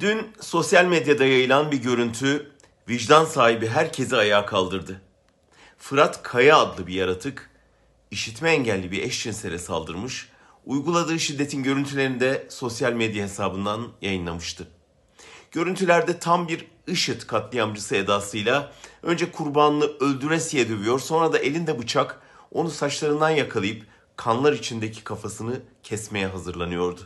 Dün sosyal medyada yayılan bir görüntü vicdan sahibi herkesi ayağa kaldırdı. Fırat Kaya adlı bir yaratık işitme engelli bir eşcinsele saldırmış, uyguladığı şiddetin görüntülerini de sosyal medya hesabından yayınlamıştı. Görüntülerde tam bir IŞİD katliamcısı edasıyla önce kurbanını öldüresiye dövüyor sonra da elinde bıçak onu saçlarından yakalayıp kanlar içindeki kafasını kesmeye hazırlanıyordu.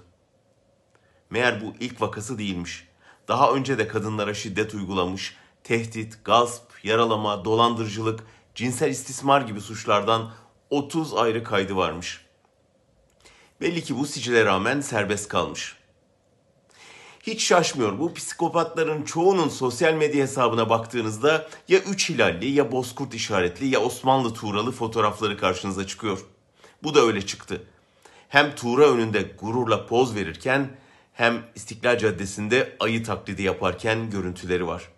Meğer bu ilk vakası değilmiş. Daha önce de kadınlara şiddet uygulamış, tehdit, gasp, yaralama, dolandırıcılık, cinsel istismar gibi suçlardan 30 ayrı kaydı varmış. Belli ki bu sicile rağmen serbest kalmış. Hiç şaşmıyor bu psikopatların çoğunun sosyal medya hesabına baktığınızda ya üç hilalli ya bozkurt işaretli ya Osmanlı Tuğralı fotoğrafları karşınıza çıkıyor. Bu da öyle çıktı. Hem Tuğra önünde gururla poz verirken hem İstiklal Caddesi'nde ayı taklidi yaparken görüntüleri var.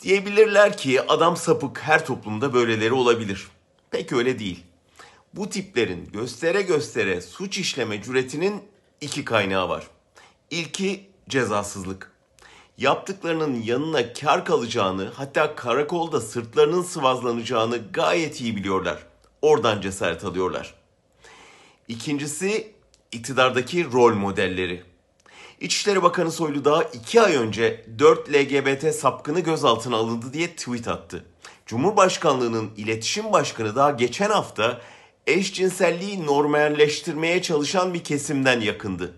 Diyebilirler ki adam sapık her toplumda böyleleri olabilir. Pek öyle değil. Bu tiplerin göstere göstere suç işleme cüretinin iki kaynağı var. İlki cezasızlık. Yaptıklarının yanına kar kalacağını hatta karakolda sırtlarının sıvazlanacağını gayet iyi biliyorlar. Oradan cesaret alıyorlar. İkincisi iktidardaki rol modelleri. İçişleri Bakanı Soylu daha 2 ay önce 4 LGBT sapkını gözaltına alındı diye tweet attı. Cumhurbaşkanlığının iletişim başkanı daha geçen hafta eşcinselliği normalleştirmeye çalışan bir kesimden yakındı.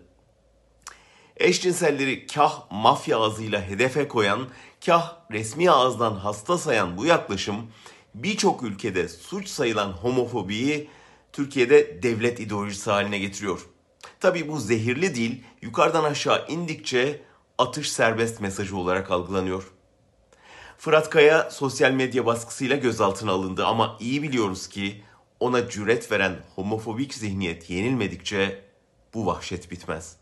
Eşcinselleri kah mafya ağzıyla hedefe koyan, kah resmi ağızdan hasta sayan bu yaklaşım birçok ülkede suç sayılan homofobiyi Türkiye'de devlet ideolojisi haline getiriyor. Tabii bu zehirli dil yukarıdan aşağı indikçe atış serbest mesajı olarak algılanıyor. Fırat Kaya sosyal medya baskısıyla gözaltına alındı ama iyi biliyoruz ki ona cüret veren homofobik zihniyet yenilmedikçe bu vahşet bitmez.